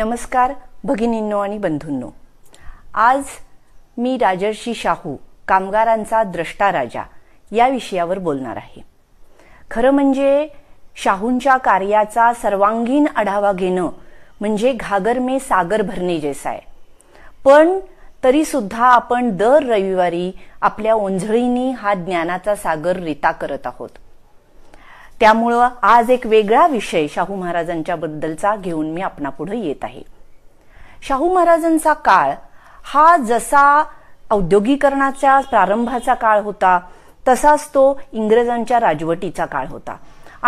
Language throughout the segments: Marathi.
नमस्कार भगिनींनो आणि बंधूंनो आज मी राजर्षी शाहू कामगारांचा द्रष्टा राजा या विषयावर बोलणार आहे खरं म्हणजे शाहूंच्या कार्याचा सर्वांगीण आढावा घेणं म्हणजे घागर मे सागर भरणे जैसा आहे पण तरी सुद्धा आपण दर रविवारी आपल्या ओंझळींनी हा ज्ञानाचा सागर रिता करत आहोत त्यामुळं आज एक वेगळा विषय शाहू महाराजांच्या बद्दलचा घेऊन मी आपणापुढे येत आहे शाहू महाराजांचा काळ हा जसा औद्योगिकरणाच्या प्रारंभाचा काळ होता तसाच तो इंग्रजांच्या राजवटीचा काळ होता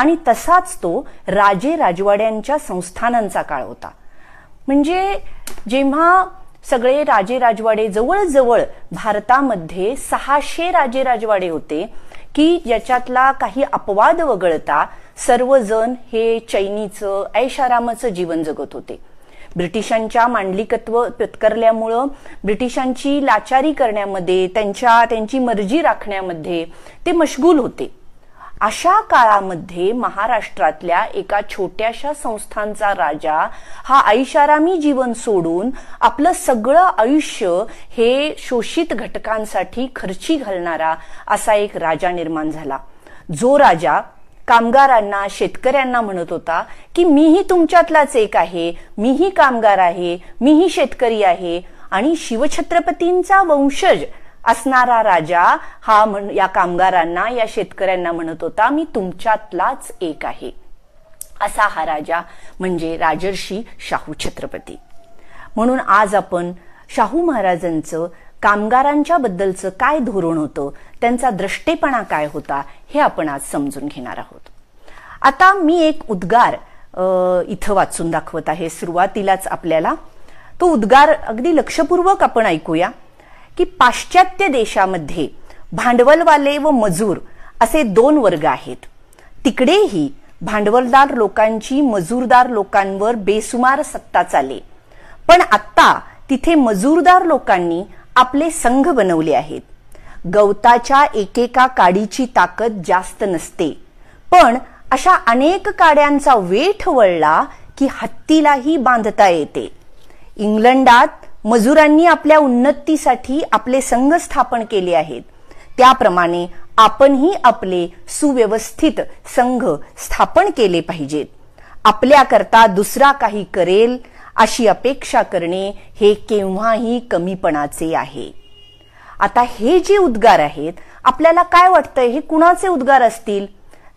आणि तसाच तो राजे राजवाड्यांच्या संस्थानांचा काळ होता म्हणजे जेव्हा सगळे राजे राजवाडे जवळजवळ भारतामध्ये सहाशे राजे राजवाडे होते की ज्याच्यातला काही अपवाद वगळता सर्वजण हे चैनीचं ऐशारामाचं जीवन जगत होते ब्रिटिशांच्या मांडलिकत्व पत्करल्यामुळं ब्रिटिशांची लाचारी करण्यामध्ये त्यांच्या त्यांची मर्जी राखण्यामध्ये ते मशगूल होते अशा काळामध्ये महाराष्ट्रातल्या एका छोट्याशा संस्थांचा राजा हा ऐशारामी जीवन सोडून आपलं सगळं आयुष्य हे शोषित घटकांसाठी खर्ची घालणारा असा एक राजा निर्माण झाला जो राजा कामगारांना शेतकऱ्यांना म्हणत होता की मीही तुमच्यातलाच एक आहे मीही कामगार आहे मीही शेतकरी आहे आणि शिवछत्रपतींचा वंशज असणारा राजा हा म्हण या कामगारांना या शेतकऱ्यांना म्हणत होता मी तुमच्यातलाच एक आहे असा हा राजा म्हणजे राजर्षी शाहू छत्रपती म्हणून आज आपण शाहू महाराजांचं कामगारांच्या बद्दलचं काय धोरण होतं त्यांचा दृष्टेपणा काय होता हे आपण आज समजून घेणार आहोत आता मी एक उद्गार इथं वाचून दाखवत आहे सुरुवातीलाच आपल्याला तो उद्गार अगदी लक्षपूर्वक आपण ऐकूया की पाश्चात्य देशामध्ये भांडवलवाले व मजूर असे दोन वर्ग आहेत तिकडेही भांडवलदार लोकांची मजूरदार लोकांवर बेसुमार सत्ता चाले पण आत्ता तिथे मजूरदार लोकांनी आपले संघ बनवले आहेत गवताच्या एकेका काडीची ताकद जास्त नसते पण अशा अनेक काड्यांचा वेठ वळला की हत्तीलाही बांधता येते इंग्लंडात मजुरांनी आपल्या उन्नतीसाठी आपले संघ स्थापन केले आहेत त्याप्रमाणे आपणही आपले सुव्यवस्थित संघ स्थापन केले पाहिजेत आपल्याकरता दुसरा काही करेल अशी अपेक्षा करणे हे केव्हाही कमीपणाचे आहे आता हे जे उद्गार आहेत आपल्याला काय वाटतंय हे कुणाचे उद्गार असतील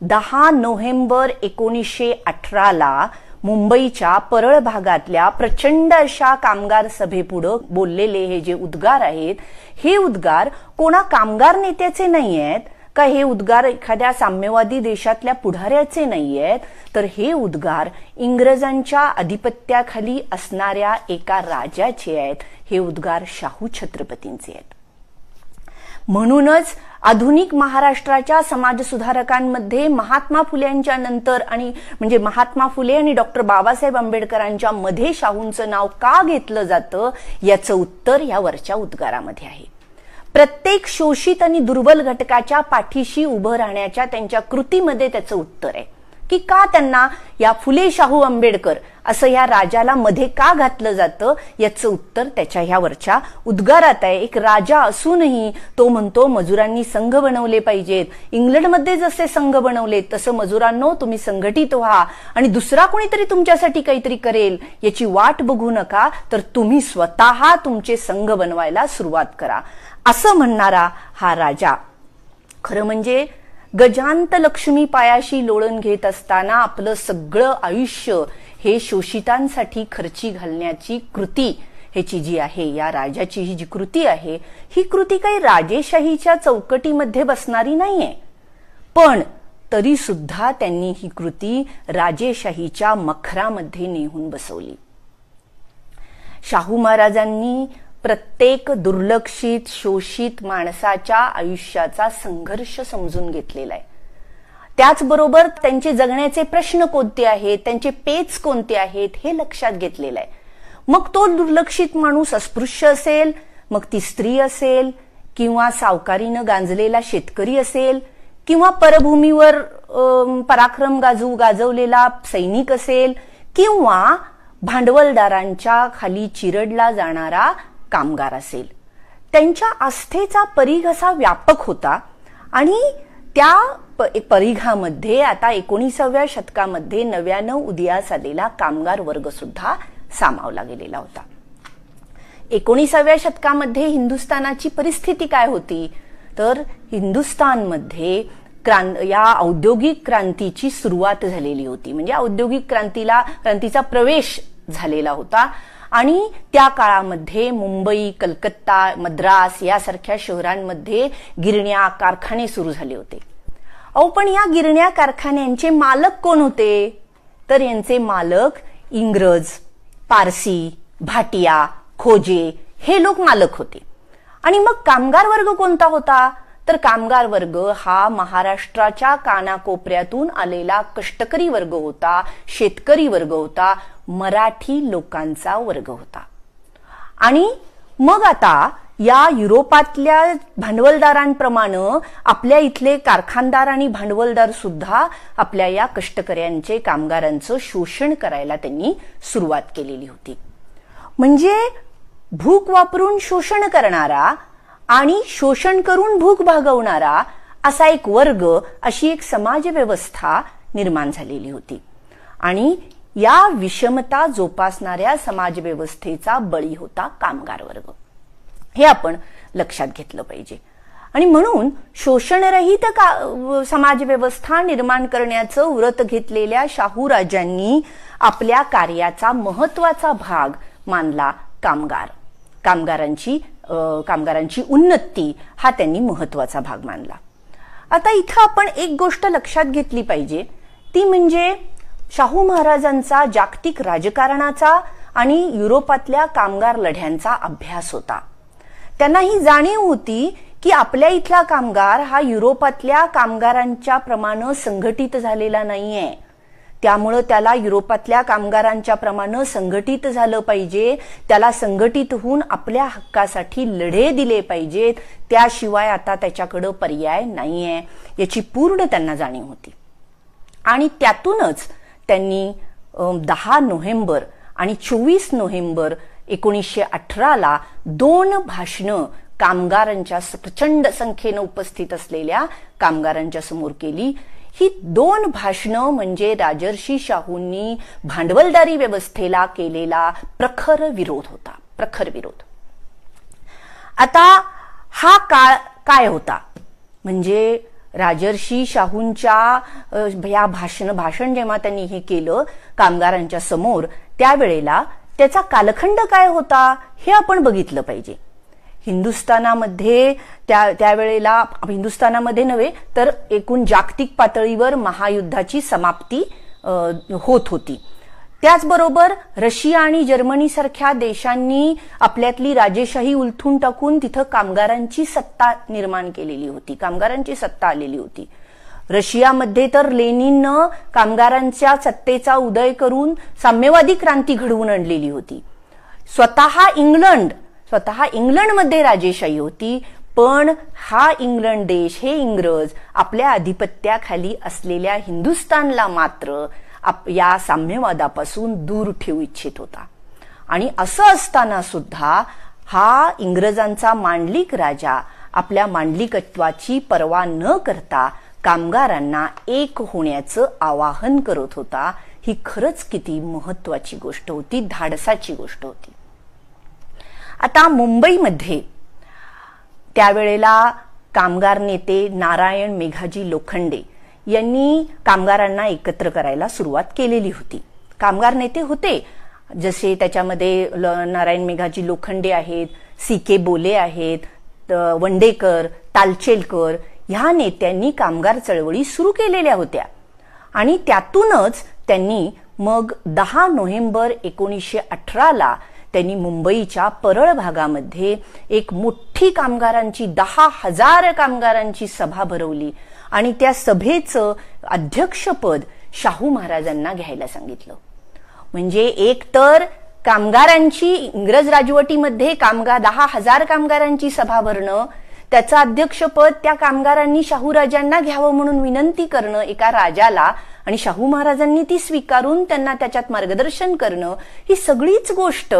दहा नोव्हेंबर एकोणीसशे अठराला मुंबईच्या परळ भागातल्या प्रचंड अशा कामगार सभेपुढं बोललेले हे जे उद्गार आहेत हे उद्गार कोणा कामगार नेत्याचे नाही आहेत का हे उद्गार एखाद्या साम्यवादी देशातल्या पुढाऱ्याचे नाही आहेत तर हे उद्गार इंग्रजांच्या अधिपत्याखाली असणाऱ्या एका राजाचे आहेत हे उद्गार शाहू छत्रपतींचे आहेत म्हणूनच आधुनिक महाराष्ट्राच्या समाजसुधारकांमध्ये महात्मा फुल्यांच्या नंतर आणि म्हणजे महात्मा फुले आणि डॉक्टर बाबासाहेब आंबेडकरांच्या मध्ये शाहूंचं नाव का घेतलं जातं याचं उत्तर या वरच्या उद्गारामध्ये आहे प्रत्येक शोषित आणि दुर्बल घटकाच्या पाठीशी उभं राहण्याच्या त्यांच्या कृतीमध्ये त्याचं उत्तर आहे की का त्यांना या फुले शाहू आंबेडकर असं या राजाला मध्ये का घातलं जातं याचं उत्तर त्याच्या ह्यावरच्या उद्गारात आहे एक राजा असूनही तो म्हणतो मजुरांनी संघ बनवले पाहिजेत इंग्लंडमध्ये जसे संघ बनवले तसं मजुरांनो तुम्ही संघटित व्हा आणि दुसरा कोणीतरी तुमच्यासाठी काहीतरी करेल याची वाट बघू नका तर तुम्ही स्वतः तुमचे संघ बनवायला सुरुवात करा असं म्हणणारा हा राजा खरं म्हणजे गजांत लक्ष्मी पायाशी लोळण घेत असताना आपलं सगळं आयुष्य हे शोषितांसाठी खर्ची घालण्याची कृती ह्याची जी आहे या राजाची ही जी कृती आहे ही कृती काही राजेशाहीच्या चौकटीमध्ये बसणारी नाहीये पण तरी सुद्धा त्यांनी ही कृती राजेशाहीच्या मखरामध्ये नेहून बसवली शाहू महाराजांनी प्रत्येक दुर्लक्षित शोषित माणसाच्या आयुष्याचा संघर्ष समजून घेतलेला आहे त्याचबरोबर त्यांचे जगण्याचे प्रश्न कोणते आहेत त्यांचे पेच कोणते आहेत हे लक्षात घेतलेलं आहे मग तो दुर्लक्षित माणूस अस्पृश्य असेल मग ती स्त्री असेल किंवा सावकारीनं गांजलेला शेतकरी असेल किंवा परभूमीवर पराक्रम गाजू गाजवलेला सैनिक असेल किंवा भांडवलदारांच्या खाली चिरडला जाणारा कामगार असेल त्यांच्या आस्थेचा परीघ असा व्यापक होता आणि त्या परिघामध्ये आता एकोणीसाव्या शतकामध्ये नव्यानं उदयास आलेला कामगार वर्ग सुद्धा सामावला गेलेला होता एकोणीसाव्या शतकामध्ये हिंदुस्थानाची परिस्थिती काय होती तर हिंदुस्थानमध्ये क्रांत या औद्योगिक क्रांतीची सुरुवात झालेली होती म्हणजे औद्योगिक क्रांतीला क्रांतीचा प्रवेश झालेला होता आणि त्या काळामध्ये मुंबई कलकत्ता मद्रास यासारख्या शहरांमध्ये गिरण्या कारखाने सुरू झाले होते अहो पण या गिरण्या कारखान्यांचे मालक कोण होते तर यांचे मालक इंग्रज पारसी भाटिया खोजे हे लोक मालक होते आणि मग कामगार वर्ग कोणता होता तर कामगार वर्ग हा महाराष्ट्राच्या कानाकोपऱ्यातून आलेला कष्टकरी वर्ग होता शेतकरी वर्ग होता मराठी लोकांचा वर्ग होता आणि मग आता या युरोपातल्या भांडवलदारांप्रमाणे आपल्या इथले कारखानदार आणि भांडवलदार सुद्धा आपल्या या कष्टकऱ्यांचे कामगारांचं शोषण करायला त्यांनी सुरुवात केलेली होती म्हणजे भूक वापरून शोषण करणारा आणि शोषण करून भूक भागवणारा असा एक वर्ग अशी एक समाज व्यवस्था निर्माण झालेली होती आणि या विषमता जोपासणाऱ्या समाजव्यवस्थेचा बळी होता कामगार वर्ग हे आपण लक्षात घेतलं पाहिजे आणि म्हणून शोषणरहित का समाजव्यवस्था निर्माण करण्याचं व्रत घेतलेल्या शाहू राजांनी आपल्या कार्याचा महत्वाचा भाग मानला कामगार कामगारांची कामगारांची उन्नती हा त्यांनी महत्वाचा भाग मानला आता इथं आपण एक गोष्ट लक्षात घेतली पाहिजे ती म्हणजे शाहू महाराजांचा जागतिक राजकारणाचा आणि युरोपातल्या कामगार लढ्यांचा अभ्यास होता त्यांना ही जाणीव होती की आपल्या इथला कामगार हा युरोपातल्या कामगारांच्या प्रमाणे संघटित झालेला नाहीये त्यामुळं त्याला युरोपातल्या कामगारांच्या प्रमाणे संघटित झालं पाहिजे त्याला संघटित होऊन आपल्या हक्कासाठी लढे दिले पाहिजेत त्याशिवाय आता त्याच्याकडं पर्याय नाहीये याची पूर्ण त्यांना जाणीव होती आणि त्यातूनच त्यांनी दहा नोव्हेंबर आणि चोवीस नोव्हेंबर एकोणीसशे अठराला दोन भाषण कामगारांच्या प्रचंड संख्येनं उपस्थित असलेल्या कामगारांच्या समोर केली ही दोन भाषणं म्हणजे राजर्षी शाहूंनी भांडवलदारी व्यवस्थेला केलेला प्रखर विरोध होता प्रखर विरोध आता हा काळ काय होता म्हणजे राजर्षी शाहूंच्या या भाषण भाषण जेव्हा त्यांनी हे केलं कामगारांच्या समोर त्यावेळेला त्याचा कालखंड काय होता हे आपण बघितलं पाहिजे हिंदुस्थानामध्ये त्या त्यावेळेला हिंदुस्थानामध्ये नव्हे तर एकूण जागतिक पातळीवर महायुद्धाची समाप्ती होत होती त्याचबरोबर रशिया आणि जर्मनी सारख्या देशांनी आपल्यातली राजेशाही उलथून टाकून तिथं कामगारांची सत्ता निर्माण केलेली होती कामगारांची सत्ता आलेली होती रशियामध्ये तर लेनिननं कामगारांच्या सत्तेचा उदय करून साम्यवादी क्रांती घडवून आणलेली होती स्वतः इंग्लंड स्वतः इंग्लंडमध्ये राजेशाही होती पण हा इंग्लंड देश हे इंग्रज आपल्या आधिपत्याखाली असलेल्या हिंदुस्थानला मात्र या साम्यवादापासून दूर ठेवू इच्छित होता आणि असं असताना सुद्धा हा इंग्रजांचा मांडलिक राजा आपल्या मांडलिकत्वाची पर्वा न करता कामगारांना एक होण्याचं आवाहन करत होता ही खरंच किती महत्वाची गोष्ट होती धाडसाची गोष्ट होती आता मुंबईमध्ये त्यावेळेला कामगार नेते नारायण मेघाजी लोखंडे यांनी कामगारांना एकत्र करायला सुरुवात केलेली होती कामगार नेते होते जसे त्याच्यामध्ये नारायण मेघाजी लोखंडे आहेत सी के बोले आहेत वंडेकर तालचेलकर ह्या नेत्यांनी कामगार चळवळी सुरू केलेल्या होत्या आणि त्यातूनच त्यांनी मग दहा नोव्हेंबर एकोणीसशे अठराला त्यांनी मुंबईच्या परळ भागामध्ये एक मोठी कामगारांची दहा हजार कामगारांची सभा भरवली आणि त्या सभेचं अध्यक्षपद शाहू महाराजांना घ्यायला सांगितलं म्हणजे एक तर कामगारांची इंग्रज राजवटीमध्ये कामगार दहा हजार कामगारांची सभा भरणं त्याचं अध्यक्षपद त्या कामगारांनी शाहूराजांना घ्यावं म्हणून विनंती करणं एका राजाला आणि शाहू महाराजांनी ती स्वीकारून त्यांना त्याच्यात मार्गदर्शन करणं ही सगळीच गोष्ट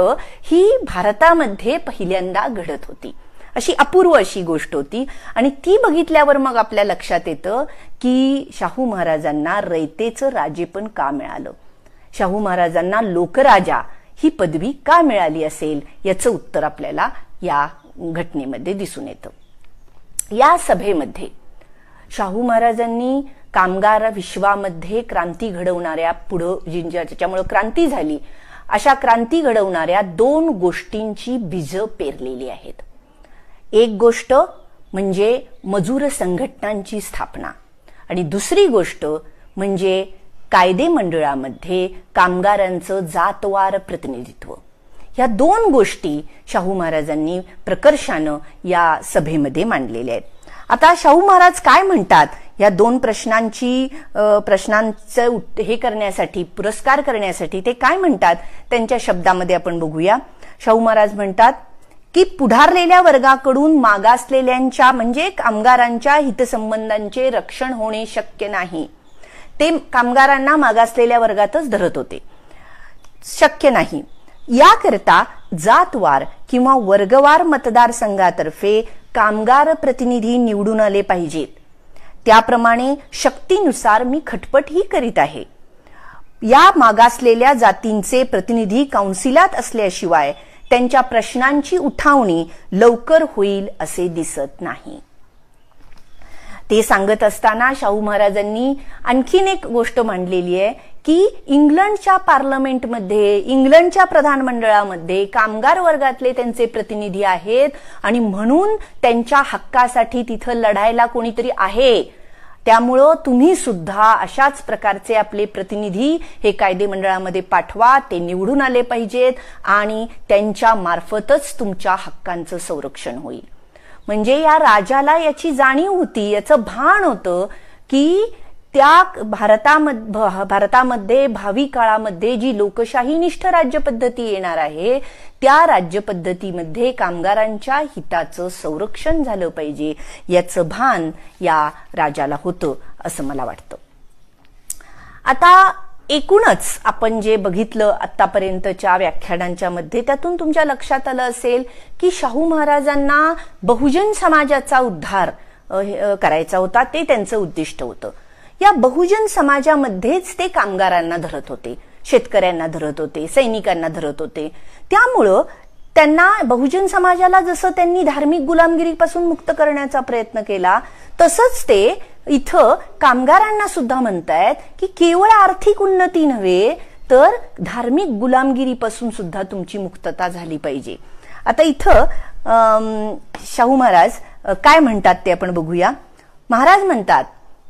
ही भारतामध्ये पहिल्यांदा घडत होती अशी अपूर्व अशी गोष्ट होती आणि ती बघितल्यावर मग आपल्या लक्षात येतं की शाहू महाराजांना रयतेचं पण का मिळालं शाहू महाराजांना लोकराजा ही पदवी का मिळाली असेल याचं उत्तर आपल्याला या घटनेमध्ये दिसून येतं या सभेमध्ये शाहू महाराजांनी कामगार विश्वामध्ये क्रांती घडवणाऱ्या पुढं ज्याच्यामुळे क्रांती झाली अशा क्रांती घडवणाऱ्या दोन गोष्टींची बीज पेरलेली आहेत एक गोष्ट म्हणजे मजूर संघटनांची स्थापना आणि दुसरी गोष्ट म्हणजे कायदे मंडळामध्ये कामगारांचं जातवार प्रतिनिधित्व या दोन गोष्टी शाहू महाराजांनी प्रकर्षानं या सभेमध्ये मांडलेल्या आहेत आता शाहू महाराज काय म्हणतात या दोन प्रश्नांची प्रश्नांचं हे करण्यासाठी पुरस्कार करण्यासाठी ते काय म्हणतात त्यांच्या शब्दामध्ये आपण बघूया शाहू महाराज म्हणतात की पुढारलेल्या वर्गाकडून मागासलेल्यांच्या म्हणजे कामगारांच्या हितसंबंधांचे रक्षण होणे शक्य नाही ते कामगारांना मागासलेल्या वर्गातच धरत होते शक्य नाही याकरता जातवार किंवा वर्गवार मतदारसंघातर्फे कामगार प्रतिनिधी निवडून आले पाहिजेत त्याप्रमाणे शक्तीनुसार मी खटपटही करीत आहे या मागासलेल्या जातींचे प्रतिनिधी काउन्सिलात असल्याशिवाय त्यांच्या प्रश्नांची उठावणी लवकर होईल असे दिसत नाही ते सांगत असताना शाहू महाराजांनी आणखीन एक गोष्ट मांडलेली आहे की इंग्लंडच्या पार्लमेंटमध्ये इंग्लंडच्या प्रधानमंडळामध्ये कामगार वर्गातले त्यांचे प्रतिनिधी आहेत आणि म्हणून त्यांच्या हक्कासाठी तिथं लढायला कोणीतरी आहे त्यामुळं तुम्ही सुद्धा अशाच प्रकारचे आपले प्रतिनिधी हे कायदे मंडळामध्ये पाठवा ते निवडून आले पाहिजेत आणि त्यांच्या मार्फतच तुमच्या हक्कांचं संरक्षण होईल म्हणजे या राजाला याची जाणीव होती याचं भान होतं की त्या भारतामध्ये भारतामध्ये भावी काळामध्ये जी लोकशाहीनिष्ठ राज्यपद्धती येणार आहे त्या राज्यपद्धतीमध्ये कामगारांच्या हिताचं संरक्षण झालं पाहिजे याचं भान या राजाला होतं असं मला वाटतं आता एकूणच आपण जे बघितलं आतापर्यंतच्या व्याख्यानांच्या मध्ये त्यातून तुमच्या लक्षात आलं असेल की शाहू महाराजांना बहुजन समाजाचा उद्धार करायचा होता ते त्यांचं उद्दिष्ट होतं या बहुजन समाजामध्येच ते कामगारांना धरत होते शेतकऱ्यांना धरत होते सैनिकांना धरत होते त्यामुळं त्यांना बहुजन समाजाला जसं त्यांनी धार्मिक गुलामगिरीपासून मुक्त करण्याचा प्रयत्न केला तसंच ते इथं कामगारांना सुद्धा म्हणतायत की केवळ आर्थिक उन्नती नव्हे तर धार्मिक गुलामगिरीपासून सुद्धा तुमची मुक्तता झाली पाहिजे आता इथं शाहू महाराज काय म्हणतात ते आपण बघूया महाराज म्हणतात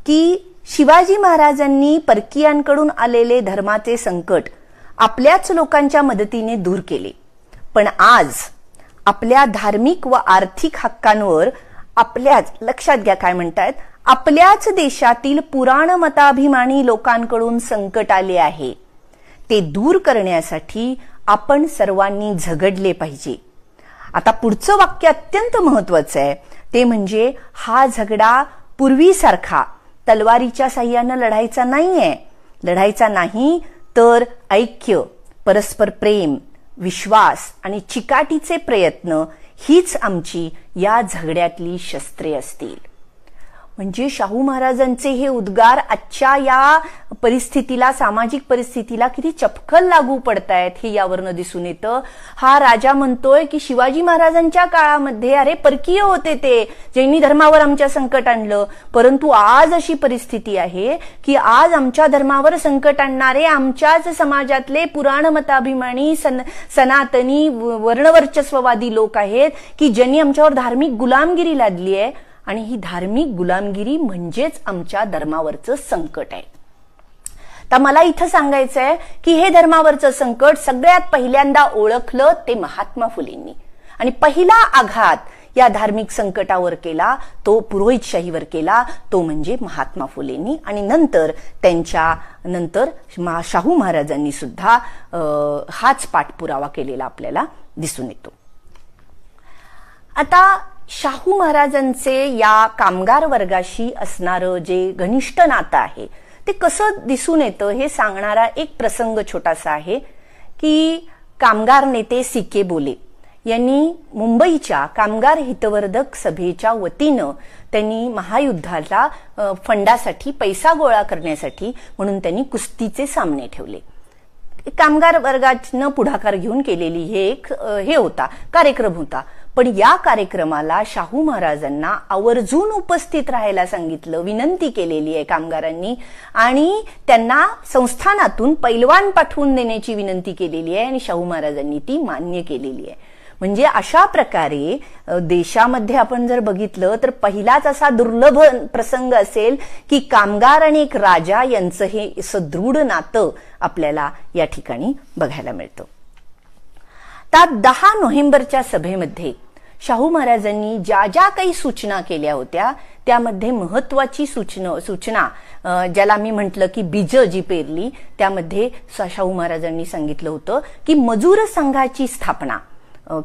की शिवाजी महाराजांनी परकीयांकडून आलेले धर्माचे संकट आपल्याच लोकांच्या मदतीने दूर केले पण आज आपल्या धार्मिक व आर्थिक हक्कांवर आपल्याच लक्षात घ्या काय म्हणतात आपल्याच देशातील पुराण मताभिमानी लोकांकडून संकट आले आहे ते दूर करण्यासाठी आपण सर्वांनी झगडले पाहिजे आता पुढचं वाक्य अत्यंत महत्वाचं आहे ते म्हणजे हा झगडा पूर्वीसारखा तलवारीच्या साह्यानं लढायचा नाहीये लढायचा नाही तर ऐक्य परस्पर प्रेम विश्वास आणि चिकाटीचे प्रयत्न हीच आमची या झगड्यातली शस्त्रे असतील म्हणजे शाहू महाराजांचे हे उद्गार आजच्या या परिस्थितीला सामाजिक परिस्थितीला किती चपखल लागू पडतायत हे यावरनं दिसून येतं हा राजा म्हणतोय की शिवाजी महाराजांच्या काळामध्ये अरे परकीय होते ते जैनी धर्मावर आमच्या संकट आणलं परंतु आज अशी परिस्थिती आहे की आज आमच्या धर्मावर संकट आणणारे आमच्याच समाजातले पुराण मताभिमानी सन सनातनी वर्णवर्चस्ववादी लोक आहेत की ज्यांनी आमच्यावर धार्मिक गुलामगिरी लादली आहे आणि ही धार्मिक गुलामगिरी म्हणजेच आमच्या धर्मावरचं संकट आहे तर मला इथं सांगायचं आहे की हे धर्मावरचं संकट सगळ्यात पहिल्यांदा ओळखलं ते महात्मा फुलेंनी आणि पहिला आघात या धार्मिक संकटावर केला तो पुरोहितशाहीवर केला तो म्हणजे महात्मा फुलेंनी आणि नंतर त्यांच्या नंतर शाहू महाराजांनी सुद्धा हाच पाठपुरावा केलेला आपल्याला दिसून येतो आता शाहू महाराजांचे या कामगार वर्गाशी असणारं जे घनिष्ठ नातं आहे ते कसं दिसून येतं हे सांगणारा एक प्रसंग छोटासा आहे की कामगार नेते सी के बोले यांनी मुंबईच्या कामगार हितवर्धक सभेच्या वतीनं त्यांनी महायुद्धाला फंडासाठी पैसा गोळा करण्यासाठी म्हणून त्यांनी कुस्तीचे सामने ठेवले कामगार वर्गानं पुढाकार घेऊन केलेली हे एक हे होता कार्यक्रम होता पण या कार्यक्रमाला शाहू महाराजांना आवर्जून उपस्थित राहायला सांगितलं विनंती केलेली आहे कामगारांनी आणि त्यांना संस्थानातून पैलवान पाठवून देण्याची विनंती केलेली आहे आणि शाहू महाराजांनी ती मान्य केलेली आहे म्हणजे अशा प्रकारे देशामध्ये आपण जर बघितलं तर पहिलाच असा दुर्लभ प्रसंग असेल की कामगार आणि एक राजा यांचं हे सदृढ नातं आपल्याला या ठिकाणी बघायला मिळतं त्या दहा नोव्हेंबरच्या सभेमध्ये शाहू महाराजांनी ज्या ज्या काही सूचना केल्या होत्या त्यामध्ये महत्वाची सूचना सूचना ज्याला मी म्हटलं की बीज जी पेरली त्यामध्ये शाहू महाराजांनी सांगितलं होतं की मजूर संघाची स्थापना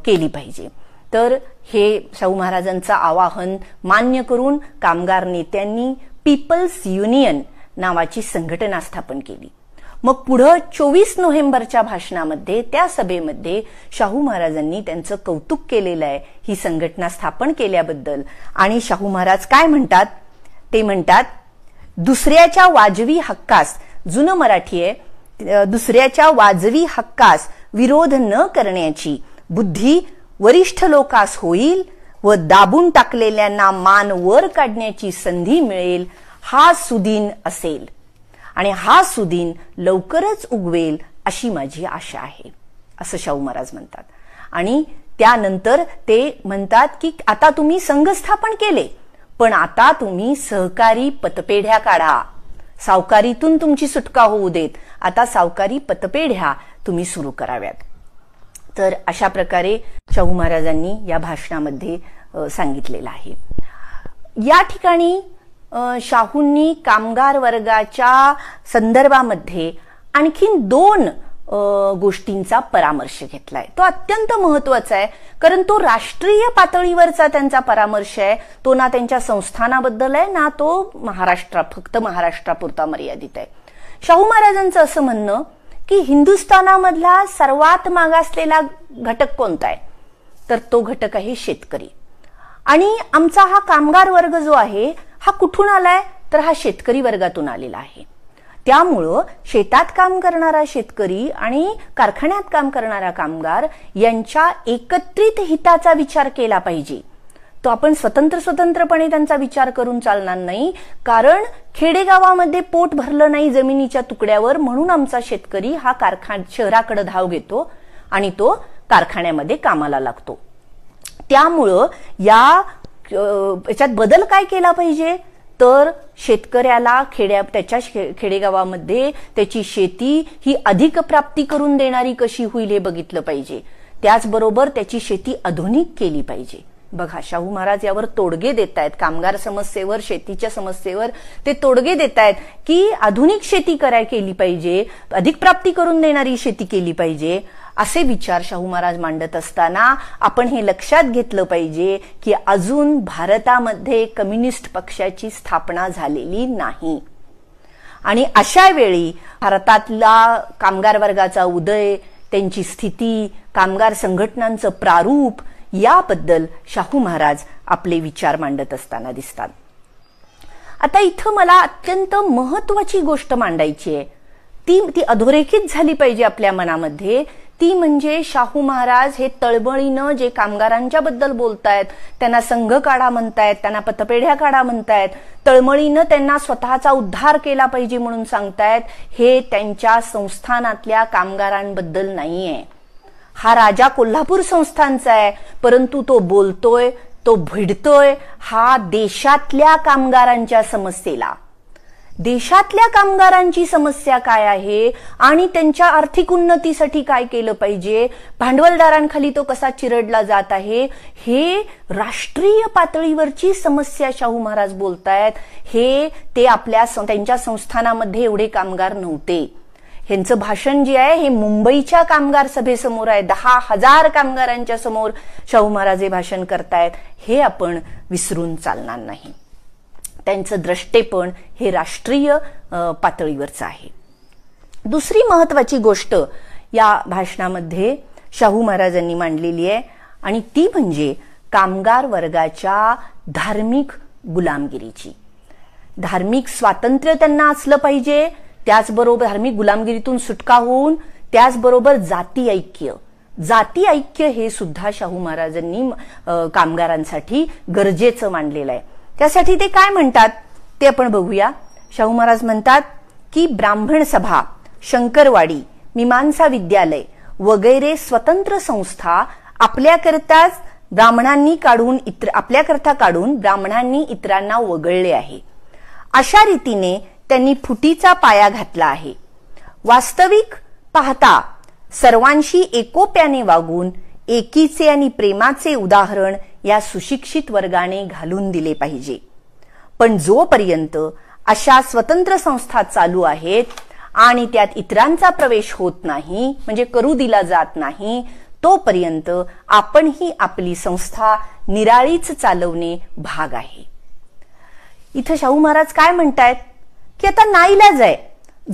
केली पाहिजे तर हे शाहू महाराजांचं आवाहन मान्य करून कामगार नेत्यांनी पीपल्स युनियन नावाची संघटना स्थापन केली मग पुढं चोवीस नोव्हेंबरच्या भाषणामध्ये त्या सभेमध्ये शाहू महाराजांनी त्यांचं कौतुक केलेलं आहे ही संघटना स्थापन केल्याबद्दल आणि शाहू महाराज काय म्हणतात ते म्हणतात दुसऱ्याच्या वाजवी हक्कास जुनं मराठी आहे दुसऱ्याच्या वाजवी हक्कास विरोध न करण्याची बुद्धी वरिष्ठ लोकास होईल व दाबून टाकलेल्यांना मान वर काढण्याची संधी मिळेल हा सुदिन असेल आणि हा सुदीन लवकरच उगवेल अशी माझी आशा आहे असं शाहू महाराज म्हणतात आणि त्यानंतर ते म्हणतात की आता तुम्ही संघ स्थापन केले पण आता तुम्ही सहकारी पतपेढ्या काढा सावकारीतून तुमची सुटका होऊ देत आता सावकारी पतपेढ्या तुम्ही सुरू कराव्यात तर अशा प्रकारे शाहू महाराजांनी या भाषणामध्ये सांगितलेलं आहे या ठिकाणी शाहूंनी कामगार वर्गाच्या संदर्भामध्ये आणखीन दोन गोष्टींचा परामर्श घेतलाय तो अत्यंत महत्वाचा आहे कारण तो राष्ट्रीय पातळीवरचा त्यांचा परामर्श आहे तो ना त्यांच्या संस्थानाबद्दल आहे ना तो महाराष्ट्रा फक्त महाराष्ट्रापुरता मर्यादित आहे शाहू महाराजांचं असं म्हणणं की हिंदुस्थानामधला सर्वात मागासलेला घटक कोणता आहे तर तो घटक आहे शेतकरी आणि आमचा हा कामगार वर्ग जो आहे हा कुठून आलाय तर हा शेतकरी वर्गातून आलेला आहे त्यामुळं शेतात काम करणारा शेतकरी आणि कारखान्यात काम करणारा कामगार यांच्या एकत्रित हिताचा विचार केला पाहिजे तो आपण स्वतंत्र स्वतंत्रपणे त्यांचा विचार करून चालणार नाही कारण खेडेगावामध्ये पोट भरलं नाही जमिनीच्या तुकड्यावर म्हणून आमचा शेतकरी हा कारखा शहराकडे धाव घेतो आणि तो कारखान्यामध्ये कामाला लागतो त्यामुळं या याच्यात बदल काय केला पाहिजे तर शेतकऱ्याला खेड्या त्याच्या खेडेगावामध्ये त्याची शेती ही अधिक प्राप्ती करून देणारी कशी होईल हे बघितलं पाहिजे त्याचबरोबर त्याची शेती आधुनिक केली पाहिजे बघा शाहू महाराज यावर तोडगे देत आहेत कामगार समस्येवर शेतीच्या समस्येवर ते तोडगे देत आहेत की आधुनिक शेती कराय केली पाहिजे अधिक प्राप्ती करून देणारी शेती केली पाहिजे असे विचार शाहू महाराज मांडत असताना आपण हे लक्षात घेतलं पाहिजे की अजून भारतामध्ये कम्युनिस्ट पक्षाची स्थापना झालेली नाही आणि अशा वेळी भारतातला कामगार वर्गाचा उदय त्यांची स्थिती कामगार संघटनांचं प्रारूप याबद्दल शाहू महाराज आपले विचार मांडत असताना दिसतात आता इथं मला अत्यंत महत्वाची गोष्ट मांडायची आहे ती ती अधोरेखित झाली पाहिजे आपल्या मनामध्ये ती म्हणजे शाहू महाराज हे तळबळीनं जे कामगारांच्या बद्दल बोलतायत त्यांना संघ काढा म्हणतायत त्यांना पतपेढ्या काढा म्हणतायत तळमळीनं त्यांना स्वतःचा उद्धार केला पाहिजे म्हणून सांगतायत हे त्यांच्या संस्थानातल्या कामगारांबद्दल नाहीये हा राजा कोल्हापूर संस्थांचा आहे परंतु तो बोलतोय तो भिडतोय हा देशातल्या कामगारांच्या समस्येला देशातल्या कामगारांची समस्या काय आहे आणि त्यांच्या आर्थिक उन्नतीसाठी काय केलं पाहिजे भांडवलदारांखाली तो कसा चिरडला जात आहे हे राष्ट्रीय पातळीवरची समस्या शाहू महाराज बोलतायत हे ते आपल्या त्यांच्या संस्थानामध्ये एवढे कामगार नव्हते ह्यांचं भाषण जे आहे हे मुंबईच्या कामगार सभेसमोर आहे दहा हजार कामगारांच्या समोर शाहू महाराज हे भाषण करतायत हे आपण विसरून चालणार नाही त्यांचं द्रष्टेपण हे राष्ट्रीय पातळीवरचं आहे दुसरी महत्वाची गोष्ट या भाषणामध्ये शाहू महाराजांनी मांडलेली आहे आणि ती म्हणजे कामगार वर्गाच्या धार्मिक गुलामगिरीची धार्मिक स्वातंत्र्य त्यांना असलं पाहिजे त्याचबरोबर धार्मिक गुलामगिरीतून सुटका होऊन त्याचबरोबर जाती ऐक्य जाती ऐक्य हे सुद्धा शाहू महाराजांनी कामगारांसाठी गरजेचं मानलेलं आहे त्यासाठी ते काय म्हणतात ते आपण बघूया शाहू महाराज म्हणतात की ब्राह्मण सभा शंकरवाडी मीमांसा विद्यालय वगैरे स्वतंत्र संस्था आपल्याकरताच ब्राह्मणांनी काढून इतर आपल्याकरता काढून ब्राह्मणांनी इतरांना वगळले आहे अशा रीतीने त्यांनी फुटीचा पाया घातला आहे वास्तविक पाहता सर्वांशी एकोप्याने वागून एकीचे आणि प्रेमाचे उदाहरण या सुशिक्षित वर्गाने घालून दिले पाहिजे पण जोपर्यंत अशा स्वतंत्र संस्था चालू आहेत आणि त्यात इतरांचा प्रवेश होत नाही म्हणजे करू दिला जात नाही तोपर्यंत आपण ही आपली संस्था निराळीच चालवणे भाग आहे इथं शाहू महाराज काय म्हणतायत की आता नाईलाज आहे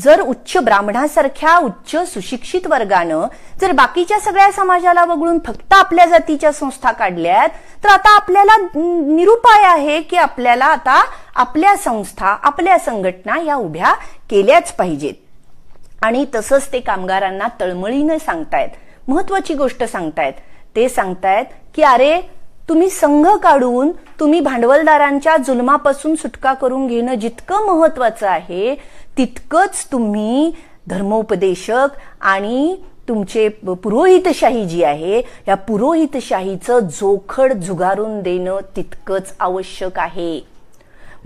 जर उच्च ब्राह्मणासारख्या उच्च सुशिक्षित वर्गानं जर बाकीच्या सगळ्या समाजाला वगळून फक्त आपल्या जातीच्या संस्था काढल्यात तर आता आपल्याला निरुपाय आहे की आपल्याला आता आपल्या संस्था आपल्या संघटना या उभ्या केल्याच पाहिजेत आणि तसंच ते कामगारांना तळमळीनं सांगतायत महत्वाची गोष्ट सांगतायत ते सांगतायत की अरे तुम्ही संघ काढून तुम्ही भांडवलदारांच्या जुलमापासून सुटका करून घेणं जितकं महत्वाचं आहे तितकंच तुम्ही धर्मोपदेशक आणि तुमचे पुरोहितशाही जी आहे या पुरोहितशाहीचं जोखड झुगारून देणं तितकंच आवश्यक आहे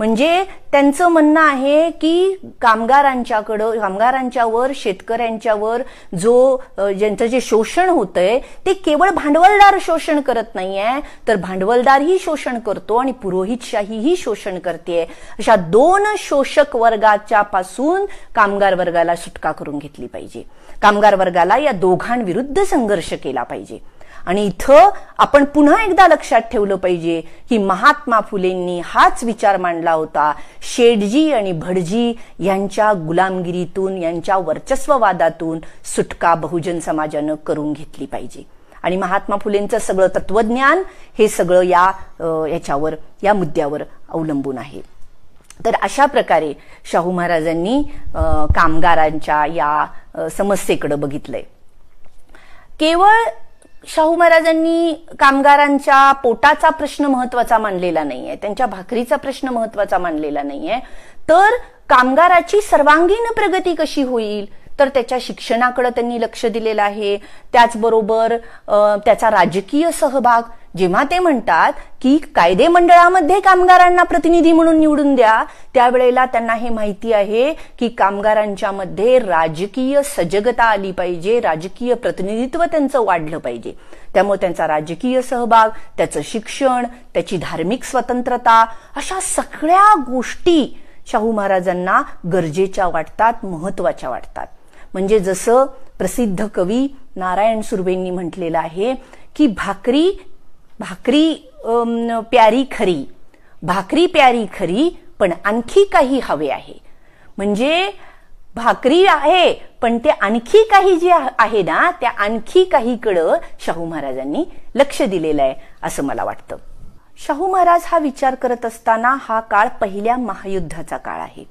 म्हणजे त्यांचं म्हणणं आहे की कामगारांच्याकडं कामगारांच्यावर शेतकऱ्यांच्यावर जो ज्यांचं जे शोषण होतंय ते केवळ भांडवलदार शोषण करत नाहीये तर भांडवलदारही शोषण करतो आणि पुरोहितशाहीही शोषण करते अशा दोन शोषक वर्गाच्या पासून कामगार वर्गाला सुटका करून घेतली पाहिजे कामगार वर्गाला या दोघांविरुद्ध संघर्ष केला पाहिजे आणि इथं आपण पुन्हा एकदा लक्षात ठेवलं पाहिजे की महात्मा फुलेंनी हाच विचार मांडला होता शेडजी आणि भडजी यांच्या गुलामगिरीतून यांच्या वर्चस्ववादातून सुटका बहुजन समाजानं करून घेतली पाहिजे आणि महात्मा फुलेंचं सगळं तत्वज्ञान हे सगळं या याच्यावर या मुद्द्यावर अवलंबून आहे तर अशा प्रकारे शाहू महाराजांनी कामगारांच्या या समस्येकडे बघितलंय केवळ शाहू महाराजांनी कामगारांच्या पोटाचा प्रश्न महत्वाचा मानलेला नाहीये त्यांच्या भाकरीचा प्रश्न महत्वाचा मानलेला नाहीये तर कामगाराची सर्वांगीण प्रगती कशी होईल तर त्याच्या शिक्षणाकडे त्यांनी लक्ष दिलेलं आहे त्याचबरोबर त्याचा राजकीय सहभाग जेव्हा ते म्हणतात की कायदे मंडळामध्ये कामगारांना प्रतिनिधी म्हणून निवडून द्या त्यावेळेला त्यांना हे माहिती आहे की कामगारांच्या मध्ये राजकीय सजगता आली पाहिजे राजकीय प्रतिनिधित्व त्यांचं वाढलं पाहिजे त्यामुळे त्यांचा राजकीय सहभाग त्याचं शिक्षण त्याची धार्मिक स्वतंत्रता अशा सगळ्या गोष्टी शाहू महाराजांना गरजेच्या वाटतात महत्वाच्या वाटतात म्हणजे जसं प्रसिद्ध कवी नारायण सुर्वेंनी म्हटलेलं आहे की भाकरी भाकरी प्यारी खरी भाकरी प्यारी खरी पण आणखी काही हवे आहे म्हणजे भाकरी आहे पण ते आणखी काही जे आहे ना त्या आणखी काहीकडं शाहू महाराजांनी लक्ष दिलेलं आहे असं मला वाटतं शाहू महाराज हा विचार करत असताना हा काळ पहिल्या महायुद्धाचा काळ आहे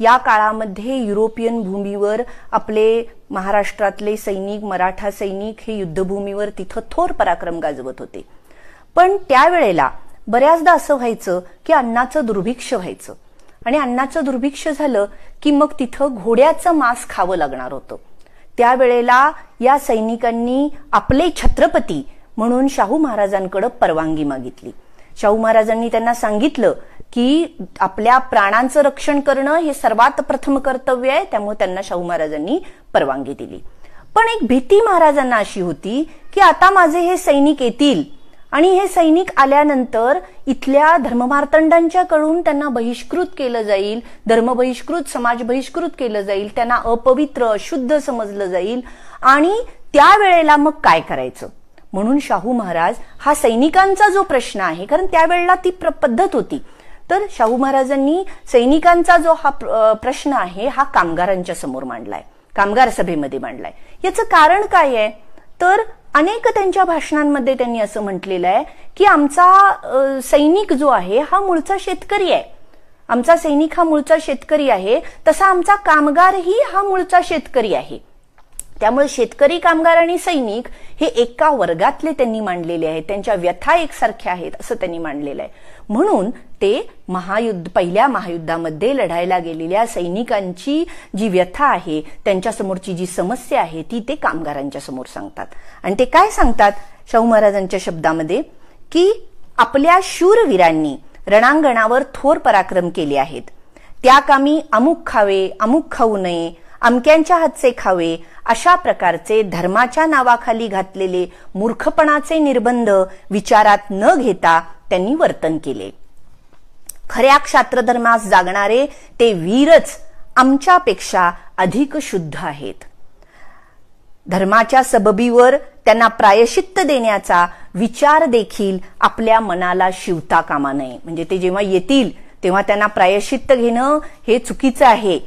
या काळामध्ये युरोपियन भूमीवर आपले महाराष्ट्रातले सैनिक मराठा सैनिक हे युद्धभूमीवर तिथं थोर पराक्रम गाजवत होते पण त्यावेळेला बऱ्याचदा असं व्हायचं की अन्नाचं दुर्भिक्ष व्हायचं आणि अन्नाचं दुर्भिक्ष झालं की मग तिथं घोड्याचं मांस खावं लागणार होतं त्यावेळेला या सैनिकांनी आपले छत्रपती म्हणून शाहू महाराजांकडे परवानगी मागितली शाहू महाराजांनी त्यांना सांगितलं की आपल्या प्राणांचं रक्षण करणं हे सर्वात प्रथम कर्तव्य आहे त्यामुळे त्यांना शाहू महाराजांनी परवानगी दिली पण एक भीती महाराजांना अशी होती की आता माझे हे सैनिक येतील आणि हे सैनिक आल्यानंतर इथल्या धर्ममार्तंडांच्या कडून त्यांना बहिष्कृत केलं जाईल धर्म बहिष्कृत समाज बहिष्कृत केलं जाईल त्यांना अपवित्र अशुद्ध समजलं जाईल आणि त्यावेळेला मग काय करायचं म्हणून शाहू महाराज हा सैनिकांचा जो प्रश्न आहे कारण त्यावेळेला ती पद्धत होती तर शाहू महाराजांनी सैनिकांचा जो हा प्रश्न आहे हा कामगारांच्या समोर मांडलाय कामगार सभेमध्ये मांडलाय याचं कारण काय आहे तर अनेक त्यांच्या भाषणांमध्ये त्यांनी असं म्हटलेलं आहे की आमचा सैनिक जो आहे हा मूळचा शेतकरी आहे आमचा सैनिक हा मूळचा शेतकरी आहे तसा आमचा कामगारही हा मूळचा शेतकरी आहे त्यामुळे शेतकरी कामगार आणि सैनिक हे एका वर्गातले त्यांनी मांडलेले आहेत त्यांच्या व्यथा एकसारख्या आहेत असं त्यांनी मांडलेलं आहे म्हणून ते महायुद्ध पहिल्या महायुद्धामध्ये लढायला गेलेल्या सैनिकांची जी व्यथा आहे समोरची जी समस्या आहे ती ते कामगारांच्या समोर सांगतात आणि ते काय सांगतात शाहू महाराजांच्या शब्दामध्ये की आपल्या शूरवीरांनी रणांगणावर थोर पराक्रम केले आहेत त्या कामी अमुक खावे अमुक खाऊ नये अमक्यांच्या हातचे खावे अशा प्रकारचे धर्माच्या नावाखाली घातलेले मूर्खपणाचे निर्बंध विचारात न घेता त्यांनी वर्तन केले खऱ्या क्षात्रधर्मास जागणारे ते वीरच आमच्यापेक्षा अधिक शुद्ध आहेत धर्माच्या सबबीवर त्यांना प्रायशित्त देण्याचा विचार देखील आपल्या मनाला शिवता कामा नये म्हणजे ते जेव्हा येतील तेव्हा त्यांना प्रायशित्त घेणं हे चुकीचं आहे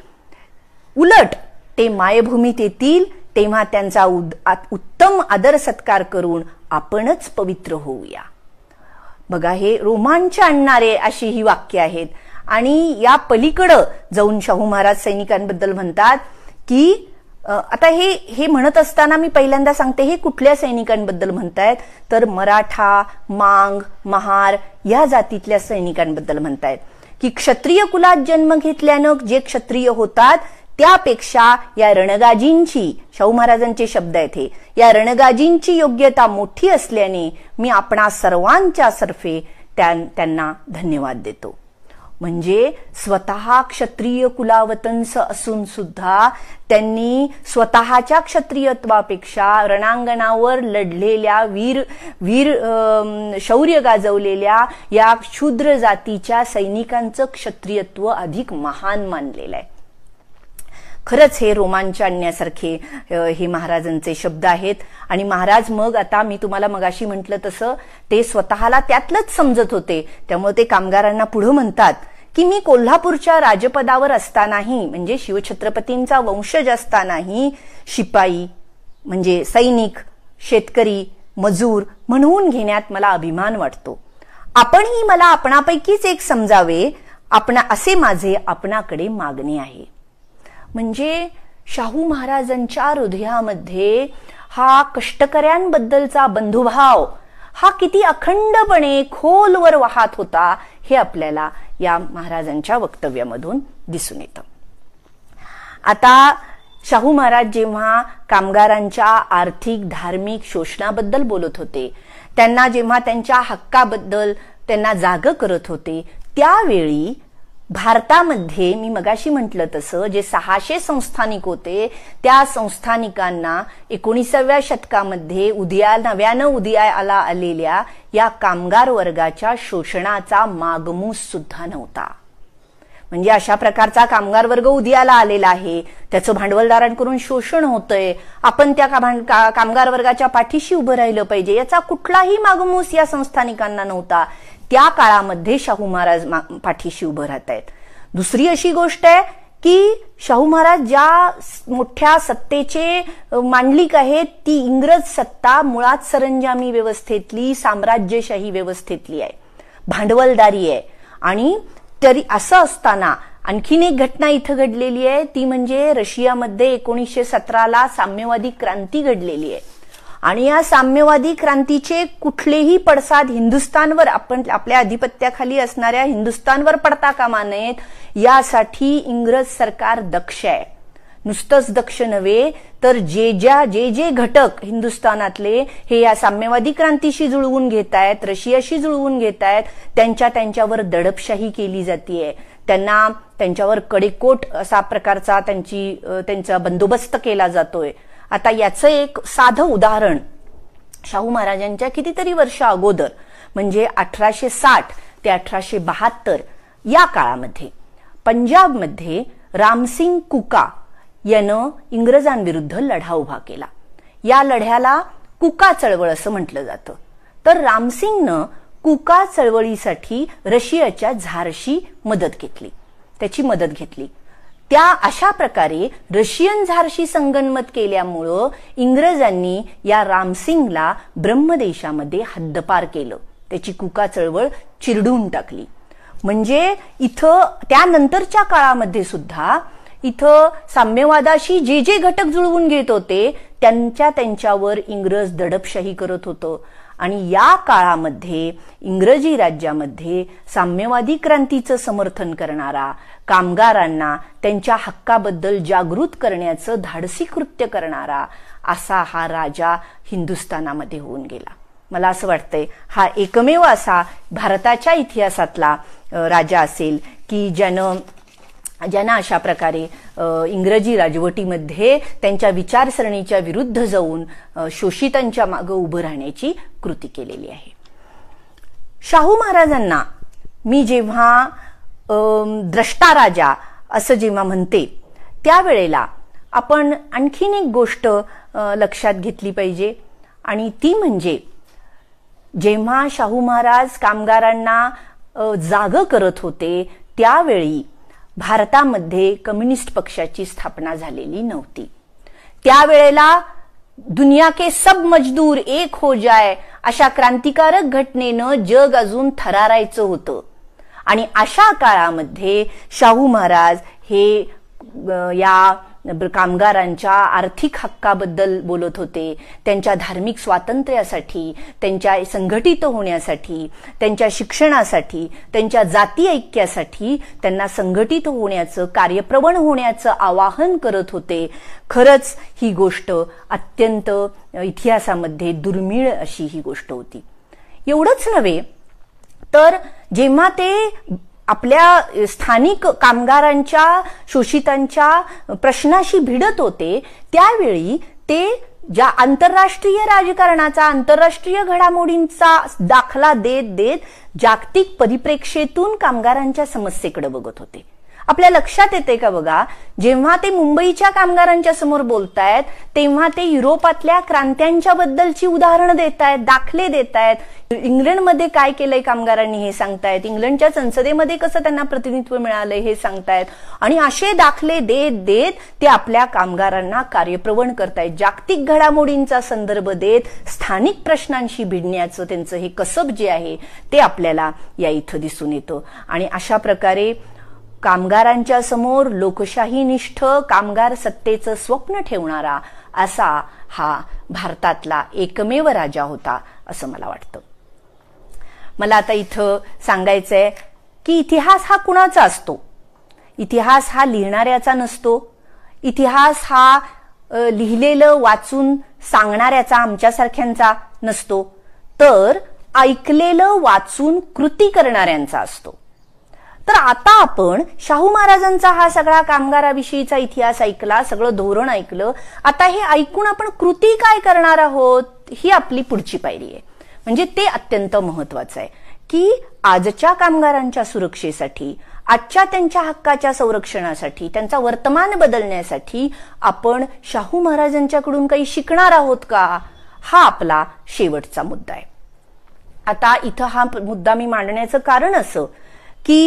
उलट ते मायभूमीत येतील तेव्हा त्यांचा उत्तम आदर सत्कार करून आपणच पवित्र होऊया बघा हे रोमांच आणणारे अशी ही वाक्य आहेत आणि या पलीकडं जाऊन शाहू महाराज सैनिकांबद्दल म्हणतात की आता हे हे म्हणत असताना मी पहिल्यांदा सांगते हे कुठल्या सैनिकांबद्दल म्हणतायत तर मराठा मांग महार या जातीतल्या सैनिकांबद्दल म्हणतायत की क्षत्रिय कुलात जन्म घेतल्यानं जे क्षत्रिय होतात त्यापेक्षा या रणगाजींची शाहू महाराजांचे शब्द आहेत हे या रणगाजींची योग्यता मोठी असल्याने मी आपणा सर्वांच्या सर्फे त्यांना धन्यवाद देतो म्हणजे स्वतः क्षत्रिय कुलावतंस असून सुद्धा त्यांनी स्वतःच्या क्षत्रियत्वापेक्षा रणांगणावर लढलेल्या वीर वीर शौर्य गाजवलेल्या या क्षुद्र जातीच्या सैनिकांचं क्षत्रियत्व अधिक महान मानलेलं आहे खरंच हे रोमांच आणण्यासारखे हे महाराजांचे शब्द आहेत आणि महाराज मग आता मी तुम्हाला मगाशी म्हटलं तसं ते स्वतःला त्यातलंच समजत होते त्यामुळे ते कामगारांना पुढं म्हणतात की मी कोल्हापूरच्या राजपदावर असतानाही म्हणजे शिवछत्रपतींचा वंशज असतानाही शिपाई म्हणजे सैनिक शेतकरी मजूर म्हणून घेण्यात मला अभिमान वाटतो आपणही मला आपणापैकीच एक समजावे आपण असे माझे आपणाकडे मागणे आहे म्हणजे शाहू महाराजांच्या हृदयामध्ये हा कष्टकऱ्यांबद्दलचा बंधुभाव हा किती अखंडपणे खोलवर वाहत होता हे आपल्याला या महाराजांच्या वक्तव्यामधून दिसून येतं आता शाहू महाराज जेव्हा कामगारांच्या आर्थिक धार्मिक शोषणाबद्दल बोलत होते त्यांना जेव्हा त्यांच्या हक्काबद्दल त्यांना जाग करत होते त्यावेळी भारतामध्ये मी मगाशी म्हटलं तसं जे सहाशे संस्थानिक होते त्या संस्थानिकांना एकोणीसाव्या शतकामध्ये उदया नव्यानं आला आलेल्या या कामगार वर्गाच्या शोषणाचा मागमूस सुद्धा नव्हता म्हणजे अशा प्रकारचा कामगार वर्ग उदयाला आलेला आहे त्याचं भांडवलदारांकडून शोषण होतंय आपण त्या कामगार वर्गाच्या पाठीशी उभं राहिलं पाहिजे याचा कुठलाही मागमूस या संस्थानिकांना नव्हता त्या काळामध्ये शाहू महाराज पाठीशी उभं राहत आहेत दुसरी अशी गोष्ट आहे की शाहू महाराज ज्या मोठ्या सत्तेचे मांडलिक आहेत ती इंग्रज सत्ता मुळात सरंजामी व्यवस्थेतली साम्राज्यशाही व्यवस्थेतली आहे भांडवलदारी आहे आणि तरी असं असताना आणखीन एक घटना इथं घडलेली आहे ती म्हणजे रशियामध्ये एकोणीसशे सतराला साम्यवादी क्रांती घडलेली आहे आणि या साम्यवादी क्रांतीचे कुठलेही पडसाद हिंदुस्थानवर आपण आपल्या अधिपत्याखाली असणाऱ्या हिंदुस्थानवर पडता कामा नयेत यासाठी इंग्रज सरकार दक्ष आहे नुसतंच दक्ष नव्हे तर जे ज्या जे जे घटक हिंदुस्थानातले हे या साम्यवादी क्रांतीशी जुळवून घेत आहेत रशियाशी जुळवून घेत आहेत त्यांच्या त्यांच्यावर दडपशाही केली जातीये त्यांना त्यांच्यावर कडेकोट असा प्रकारचा त्यांची त्यांचा बंदोबस्त केला जातोय आता याचं एक साधं उदाहरण शाहू महाराजांच्या कितीतरी वर्ष अगोदर म्हणजे अठराशे साठ ते अठराशे बहात्तर या काळामध्ये पंजाबमध्ये रामसिंग कुका यानं इंग्रजांविरुद्ध लढा उभा केला या लढ्याला कुका चळवळ असं म्हटलं जातं तर रामसिंगनं कुका चळवळीसाठी रशियाच्या झारशी मदत घेतली त्याची मदत घेतली त्या अशा प्रकारे रशियन झारशी संगनमत केल्यामुळं इंग्रजांनी या रामसिंगला ब्रह्मदेशामध्ये हद्दपार केलं त्याची कुका चळवळ चिरडून टाकली म्हणजे इथं त्यानंतरच्या काळामध्ये सुद्धा इथं साम्यवादाशी जे जे घटक जुळवून घेत होते त्यांच्या त्यांच्यावर इंग्रज दडपशाही करत होतं आणि या काळामध्ये इंग्रजी राज्यामध्ये साम्यवादी क्रांतीचं समर्थन करणारा कामगारांना त्यांच्या हक्काबद्दल जागृत करण्याचं धाडसी कृत्य करणारा असा हा राजा हिंदुस्थानामध्ये होऊन गेला मला असं वाटतंय हा एकमेव असा भारताच्या इतिहासातला राजा असेल की ज्यानं ज्यांना अशा प्रकारे इंग्रजी राजवटीमध्ये त्यांच्या विचारसरणीच्या विरुद्ध जाऊन शोषितांच्या मागं उभं राहण्याची कृती केलेली आहे शाहू महाराजांना मी जेव्हा द्रष्टा राजा असं जेव्हा म्हणते त्यावेळेला आपण आणखीन एक गोष्ट लक्षात घेतली पाहिजे आणि ती म्हणजे जेव्हा शाहू महाराज कामगारांना जाग करत होते त्यावेळी भारतामध्ये कम्युनिस्ट पक्षाची स्थापना झालेली नव्हती त्यावेळेला दुनिया के सब मजदूर एक हो जाय अशा क्रांतिकारक घटनेनं जग अजून थरारायचं होतं आणि अशा काळामध्ये शाहू महाराज हे या कामगारांच्या आर्थिक हक्काबद्दल बोलत होते त्यांच्या धार्मिक स्वातंत्र्यासाठी त्यांच्या संघटित होण्यासाठी त्यांच्या शिक्षणासाठी त्यांच्या जाती ऐक्यासाठी त्यांना संघटित होण्याचं कार्यप्रवण होण्याचं आवाहन करत होते खरंच ही गोष्ट अत्यंत इतिहासामध्ये दुर्मिळ अशी ही गोष्ट होती एवढंच नव्हे तर जेव्हा ते आपल्या स्थानिक कामगारांच्या शोषितांच्या प्रश्नाशी भिडत होते त्यावेळी ते ज्या आंतरराष्ट्रीय राजकारणाचा आंतरराष्ट्रीय घडामोडींचा दाखला देत देत जागतिक परिप्रेक्षेतून कामगारांच्या समस्येकडे बघत होते आपल्या लक्षात येते का बघा जेव्हा ते मुंबईच्या कामगारांच्या समोर बोलतायत तेव्हा ते युरोपातल्या क्रांत्यांच्या बद्दलची उदाहरणं आहेत दाखले देतायत इंग्लंडमध्ये काय केलंय कामगारांनी हे सांगतायत इंग्लंडच्या संसदेमध्ये कसं त्यांना प्रतिनिधित्व मिळालंय हे सांगतायत आणि असे दाखले देत देत ते आपल्या कामगारांना कार्यप्रवण करतायत जागतिक घडामोडींचा संदर्भ देत स्थानिक प्रश्नांशी भिडण्याचं त्यांचं हे कसब जे आहे ते आपल्याला या इथं दिसून येतं आणि अशा प्रकारे कामगारांच्या समोर लोकशाहीनिष्ठ कामगार सत्तेचं स्वप्न ठेवणारा असा हा भारतातला एकमेव राजा होता असं मला वाटतं मला आता इथं सांगायचंय की इतिहास हा कुणाचा असतो इतिहास हा लिहिणाऱ्याचा नसतो इतिहास हा लिहिलेलं वाचून सांगणाऱ्याचा आमच्यासारख्यांचा नसतो तर ऐकलेलं वाचून कृती करणाऱ्यांचा असतो तर आता आपण शाहू महाराजांचा हा सगळा कामगाराविषयीचा इतिहास ऐकला सगळं धोरण ऐकलं आता हे ऐकून आपण कृती काय करणार आहोत ही आपली पुढची पायरी आहे म्हणजे ते अत्यंत महत्वाचं आहे की आजच्या कामगारांच्या सुरक्षेसाठी आजच्या त्यांच्या हक्काच्या संरक्षणासाठी त्यांचा वर्तमान बदलण्यासाठी आपण शाहू महाराजांच्याकडून काही शिकणार आहोत का हा आपला शेवटचा मुद्दा आहे आता इथं हा मुद्दा मी मांडण्याचं कारण असं की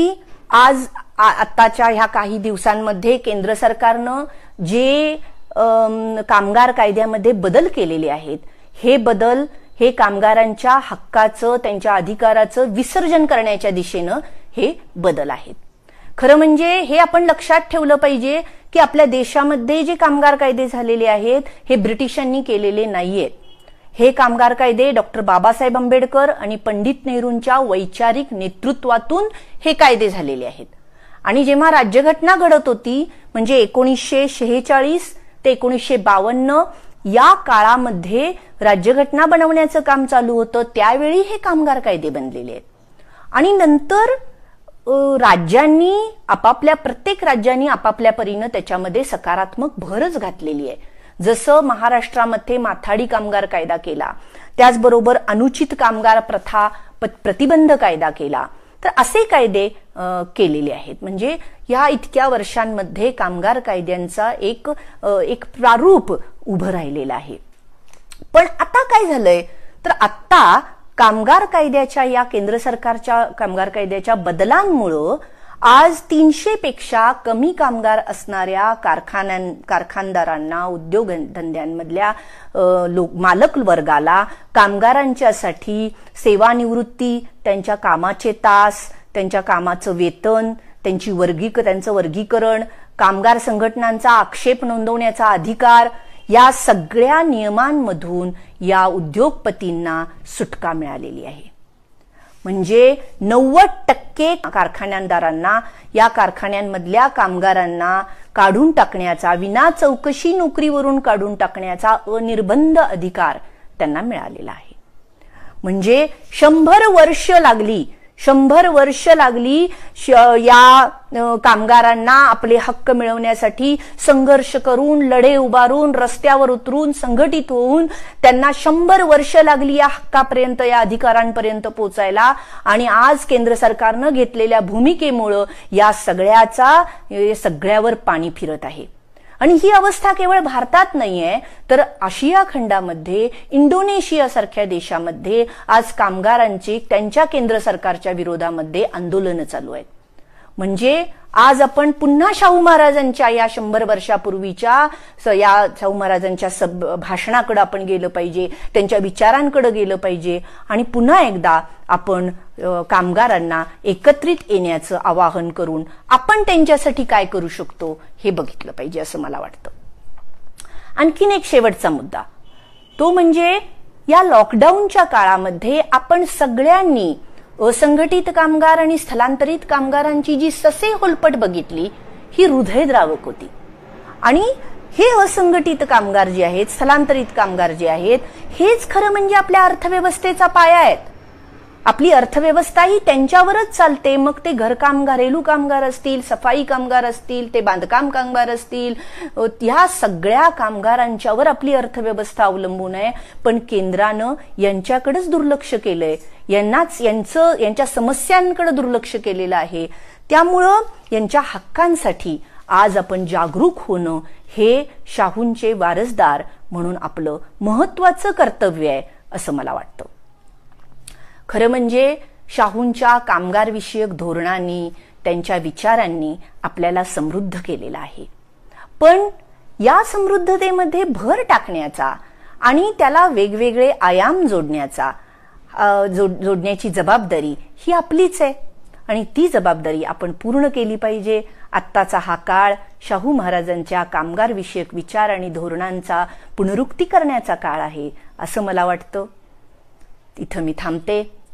आज आत्ताच्या ह्या काही दिवसांमध्ये केंद्र सरकारनं जे कामगार कायद्यामध्ये बदल केलेले आहेत हे बदल हे कामगारांच्या हक्काचं त्यांच्या अधिकाराचं विसर्जन करण्याच्या दिशेनं हे बदल आहेत खरं म्हणजे हे आपण लक्षात ठेवलं पाहिजे की आपल्या देशामध्ये जे कामगार कायदे झालेले आहेत हे ब्रिटिशांनी केलेले नाहीयेत हे कामगार कायदे डॉक्टर बाबासाहेब आंबेडकर आणि पंडित नेहरूंच्या वैचारिक नेतृत्वातून हे कायदे झालेले आहेत आणि जेव्हा राज्यघटना घडत होती म्हणजे एकोणीसशे शेहेचाळीस ते एकोणीसशे बावन्न या काळामध्ये राज्यघटना बनवण्याचं काम चालू होतं त्यावेळी हे कामगार कायदे बनलेले आहेत आणि नंतर राज्यांनी आपापल्या प्रत्येक राज्यांनी आपापल्या परीनं त्याच्यामध्ये सकारात्मक भरच घातलेली आहे जसं महाराष्ट्रामध्ये माथाडी कामगार कायदा केला त्याचबरोबर अनुचित कामगार प्रथा प्रतिबंध कायदा केला तर असे कायदे केलेले आहेत म्हणजे या इतक्या वर्षांमध्ये कामगार कायद्यांचा एक एक प्रारूप उभं राहिलेलं आहे पण आता काय झालंय तर आत्ता कामगार कायद्याच्या या केंद्र सरकारच्या कामगार कायद्याच्या बदलांमुळं आज तीनशे पेक्षा कमी कामगार असणाऱ्या कारखान्यां कारखानदारांना उद्योग उद्योगधंद्यांमधल्या मालक वर्गाला कामगारांच्यासाठी सेवानिवृत्ती त्यांच्या कामाचे तास त्यांच्या कामाचं वेतन त्यांची वर्गीक त्यांचं वर्गीकरण कामगार संघटनांचा आक्षेप नोंदवण्याचा अधिकार या सगळ्या नियमांमधून या उद्योगपतींना सुटका मिळालेली आहे म्हणजे नव्वद टक्के कारखान्यादारांना या कारखान्यांमधल्या कामगारांना काढून टाकण्याचा विना चौकशी नोकरीवरून काढून टाकण्याचा अनिर्बंध अधिकार त्यांना मिळालेला आहे म्हणजे शंभर वर्ष लागली शंभर वर्ष लागली या कामगारांना आपले हक्क मिळवण्यासाठी संघर्ष करून लढे उभारून रस्त्यावर उतरून संघटित होऊन त्यांना शंभर वर्ष लागली या हक्कापर्यंत या अधिकारांपर्यंत पोचायला आणि आज केंद्र सरकारनं घेतलेल्या भूमिकेमुळं या सगळ्याचा सगळ्यावर पाणी फिरत आहे आणि ही अवस्था केवळ भारतात नाहीये तर आशिया खंडामध्ये इंडोनेशिया सारख्या देशामध्ये आज कामगारांची त्यांच्या केंद्र सरकारच्या विरोधामध्ये आंदोलनं चालू आहेत म्हणजे आज आपण पुन्हा शाहू महाराजांच्या या शंभर वर्षापूर्वीच्या या शाहू महाराजांच्या सब भाषणाकडे आपण गेलं पाहिजे त्यांच्या विचारांकडे गेलं पाहिजे आणि पुन्हा एकदा आपण कामगारांना एकत्रित येण्याचं आवाहन करून आपण त्यांच्यासाठी काय करू शकतो हे बघितलं पाहिजे असं मला वाटतं आणखीन एक शेवटचा मुद्दा तो म्हणजे या लॉकडाऊनच्या काळामध्ये आपण सगळ्यांनी असंघटित कामगार आणि स्थलांतरित कामगारांची जी ससे होलपट बघितली ही हृदयद्रावक होती आणि हे असंघटित कामगार जे आहेत स्थलांतरित कामगार जे आहेत हेच खरं म्हणजे आपल्या अर्थव्यवस्थेचा पाया आहेत आपली अर्थव्यवस्था ही त्यांच्यावरच चालते मग ते घरकाम घरेलू कामगार असतील सफाई कामगार असतील ते बांधकाम कामगार असतील ह्या सगळ्या कामगारांच्यावर आपली अर्थव्यवस्था अवलंबून आहे पण केंद्रानं यांच्याकडेच दुर्लक्ष केलंय यांनाच यांचं यांच्या समस्यांकडे दुर्लक्ष केलेलं आहे त्यामुळं यांच्या हक्कांसाठी आज आपण जागरूक होणं हे शाहूंचे वारसदार म्हणून आपलं महत्वाचं कर्तव्य आहे असं मला वाटतं खरं म्हणजे शाहूंच्या कामगारविषयक धोरणांनी त्यांच्या विचारांनी आपल्याला समृद्ध केलेला आहे पण या समृद्धतेमध्ये भर टाकण्याचा आणि त्याला वेगवेगळे आयाम जोडण्याचा जोडण्याची जबाबदारी ही आपलीच आहे आणि ती जबाबदारी आपण पूर्ण केली पाहिजे आत्ताचा हा काळ शाहू महाराजांच्या कामगारविषयक विचार आणि धोरणांचा पुनरुक्ती करण्याचा काळ आहे असं मला वाटतं इथं मी थांबते